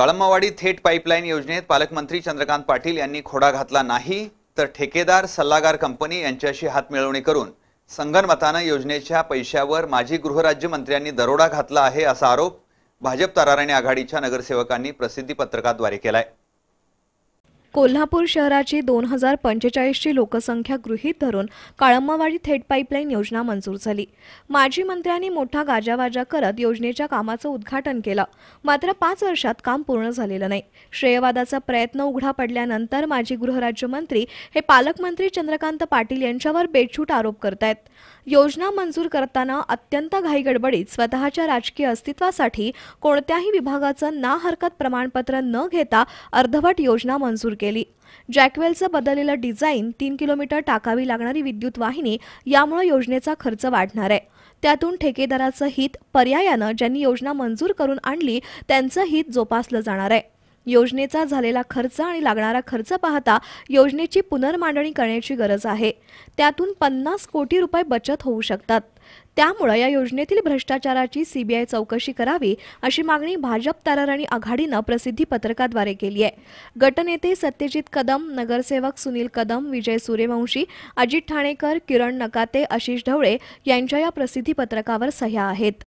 कळंबवाडी थेट पाईपलाईन योजनेत पालकमंत्री चंद्रकांत पाटील यांनी खोडा घातला नाही तर ठेकेदार सल्लागार कंपनी यांच्याशी हातमिळवणी करून संगनमतानं योजनेच्या पैशावर माजी गृहराज्यमंत्र्यांनी दरोडा घातला आहे असा आरोप भाजप ताराराणी आघाडीच्या नगरसेवकांनी प्रसिद्धी पत्रकाद्वारे आहे कोल्हापूर शहराची दोन हजार पंचेचाळीसची लोकसंख्या गृहीत धरून काळंबावाडी थेट पाईपलाईन योजना मंजूर झाली माजी मंत्र्यांनी मोठा गाजावाजा करत योजनेच्या कामाचं उद्घाटन केलं मात्र पाच वर्षात काम पूर्ण झालेलं नाही श्रेयवादाचा प्रयत्न उघडा पडल्यानंतर माजी गृहराज्यमंत्री हे पालकमंत्री चंद्रकांत पाटील यांच्यावर बेछूट आरोप करतायत योजना मंजूर करताना अत्यंत घाईगडबडीत स्वतःच्या राजकीय अस्तित्वासाठी कोणत्याही विभागाचं ना हरकत प्रमाणपत्र न घेता अर्धवट योजना मंजूर केली जॅकवेलचं बदललेलं डिझाईन तीन किलोमीटर टाकावी लागणारी विद्युत वाहिनी यामुळे योजनेचा खर्च वाढणार आहे त्यातून ठेकेदाराचं हित पर्यायानं ज्यांनी योजना मंजूर करून आणली त्यांचं हित जोपासलं जाणार आहे योजनेचा झालेला खर्च आणि लागणारा खर्च पाहता योजनेची पुनर्मांडणी करण्याची गरज आहे त्यातून पन्नास कोटी रुपये बचत होऊ शकतात त्यामुळे या योजनेतील भ्रष्टाचाराची सीबीआय चौकशी करावी अशी मागणी भाजप आणि आघाडीनं प्रसिद्धी पत्रकाद्वारे केली आहे गटनेते सत्यजित कदम नगरसेवक सुनील कदम विजय सूर्यवंशी अजित ठाणेकर किरण नकाते आशिष ढवळे यांच्या या प्रसिद्धी पत्रकावर सह्या आहेत